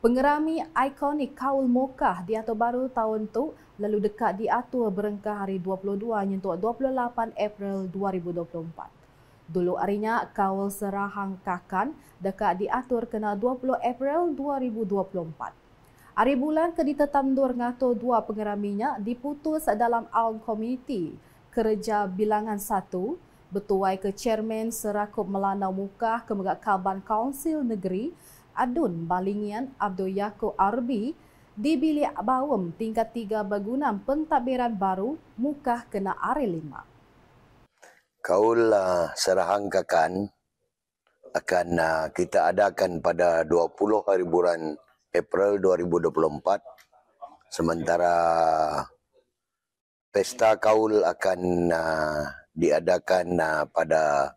Pengerami ikonik Kaul Mokah di Atau Baru tahun tu lalu dekat diatur berengkah hari 22 nyentuh 28 April 2024. Dulu arinya Kaul Serahang Kakan dekat diatur kena 20 April 2024. Hari bulan ke ditetam dur ngato dua pengeraminya diputus dalam Aung Komiti Kerja Bilangan 1 betuai ke Chairman Serakup Melanau Muka Kemegak Kaban Kaunsil Negeri Adun Balingian Abdul Yako Arbi di Bilik Bawem tingkat tiga bangunan pentadbiran baru Mukah Kena Are Lima. Kaulah serahang kakan akan uh, kita adakan pada 20 hari bulan April 2024 sementara pesta kaul akan uh, diadakan uh, pada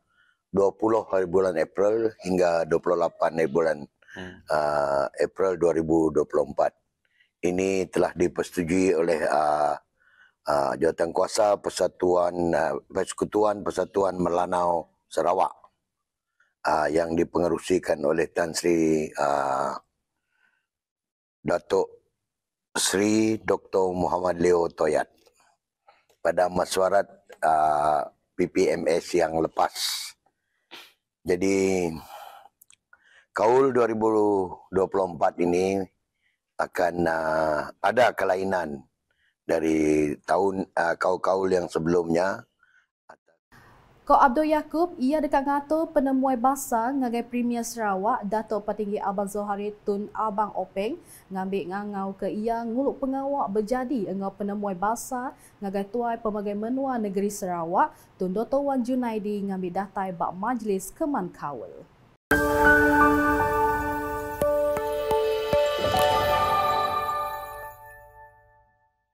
20 hari bulan April hingga 28 hari bulan uh, April 2024. Ini telah dipersetujui oleh uh, ah, uh, ah, Jawatankuasa Persatuan uh, Persekutuan Persatuan Melanau Sarawak uh, yang dipengerusikan oleh Tan Sri uh, Datuk Sri Dr. Muhammad Leo Toyat pada mesyuarat uh, PPMS yang lepas. Jadi Kaul 2024 ini akan uh, ada kelainan dari tahun uh, kaul-kaul yang sebelumnya. Kau Abdul Yaakob, ia dekat ngatu penemuai bahasa ngagai Premier Sarawak, Dato' Patinggi Abang Zohari Tun Abang Openg, ngambil ngangau ke ia nguluk pengawak berjadi dengan penemuai bahasa ngagai Tuai pemegang Menua Negeri Sarawak, Tun Dato' Wan Junaidi ngambil datai bak majlis keman kaul.